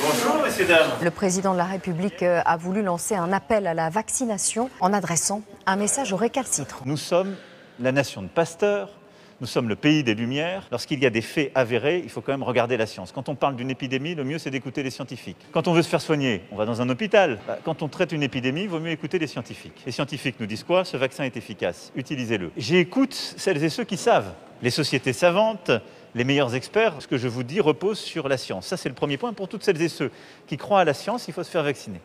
Bonjour, messieurs, dames. Le président de la République euh, a voulu lancer un appel à la vaccination en adressant un message au récalcitrants. Nous sommes la nation de pasteurs. Nous sommes le pays des lumières. Lorsqu'il y a des faits avérés, il faut quand même regarder la science. Quand on parle d'une épidémie, le mieux c'est d'écouter les scientifiques. Quand on veut se faire soigner, on va dans un hôpital. Bah, quand on traite une épidémie, il vaut mieux écouter les scientifiques. Les scientifiques nous disent quoi Ce vaccin est efficace, utilisez-le. J'écoute celles et ceux qui savent. Les sociétés savantes, les meilleurs experts, ce que je vous dis repose sur la science. Ça c'est le premier point. Pour toutes celles et ceux qui croient à la science, il faut se faire vacciner.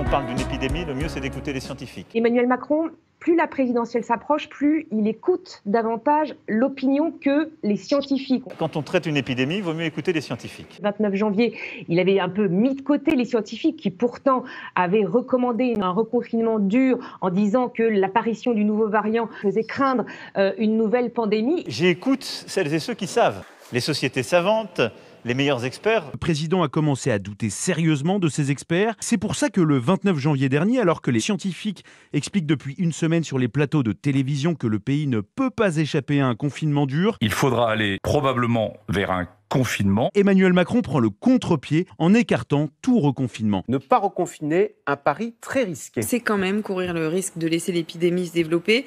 on parle d'une épidémie, le mieux c'est d'écouter les scientifiques. Emmanuel Macron, plus la présidentielle s'approche, plus il écoute davantage l'opinion que les scientifiques. Quand on traite une épidémie, il vaut mieux écouter les scientifiques. Le 29 janvier, il avait un peu mis de côté les scientifiques qui pourtant avaient recommandé un reconfinement dur en disant que l'apparition du nouveau variant faisait craindre euh, une nouvelle pandémie. J'écoute celles et ceux qui savent, les sociétés savantes, les meilleurs experts. Le président a commencé à douter sérieusement de ses experts. C'est pour ça que le 29 janvier dernier, alors que les scientifiques expliquent depuis une semaine sur les plateaux de télévision que le pays ne peut pas échapper à un confinement dur, il faudra aller probablement vers un confinement. Emmanuel Macron prend le contre-pied en écartant tout reconfinement. Ne pas reconfiner, un pari très risqué. C'est quand même courir le risque de laisser l'épidémie se développer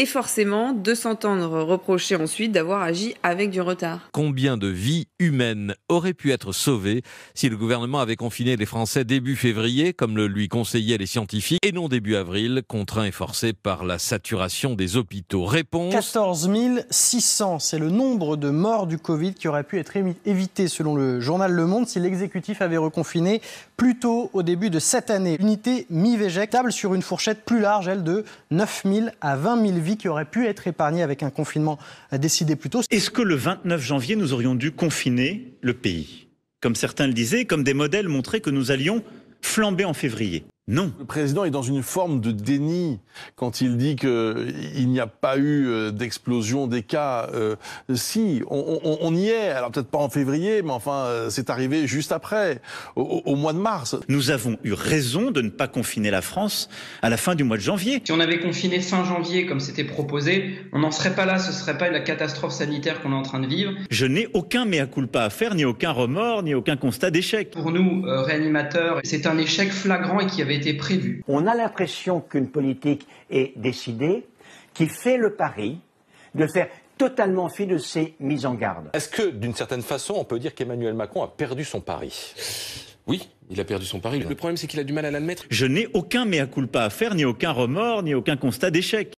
et forcément de s'entendre reprocher ensuite d'avoir agi avec du retard. Combien de vies humaines auraient pu être sauvées si le gouvernement avait confiné les Français début février, comme le lui conseillaient les scientifiques, et non début avril, contraint et forcé par la saturation des hôpitaux Réponse 14 600, c'est le nombre de morts du Covid qui aurait pu être évité, selon le journal Le Monde, si l'exécutif avait reconfiné plus tôt au début de cette année. L'unité mi table sur une fourchette plus large, elle, de 9 000 à 20 000 qui aurait pu être épargnée avec un confinement décidé plus tôt. Est-ce que le 29 janvier, nous aurions dû confiner le pays Comme certains le disaient, comme des modèles montraient que nous allions flamber en février. Non. Le président est dans une forme de déni quand il dit qu'il euh, n'y a pas eu euh, d'explosion des cas. Euh, si, on, y est. Alors peut-être pas en février, mais enfin, c'est arrivé juste après, au, mois de mars. Nous avons eu raison de ne pas confiner la France à la fin du mois de janvier. Si on avait confiné fin janvier, comme c'était proposé, on n'en serait pas là. Ce serait pas la catastrophe sanitaire qu'on est en train de vivre. Je n'ai aucun mea culpa à faire, ni aucun remords, ni aucun constat d'échec. Pour nous, réanimateurs, c'est un échec flagrant et qui avait on a l'impression qu'une politique est décidée, qui fait le pari de faire totalement fi de ses mises en garde. Est-ce que, d'une certaine façon, on peut dire qu'Emmanuel Macron a perdu son pari Oui, il a perdu son pari. Le problème, c'est qu'il a du mal à l'admettre. Je n'ai aucun mea culpa à faire, ni aucun remords, ni aucun constat d'échec.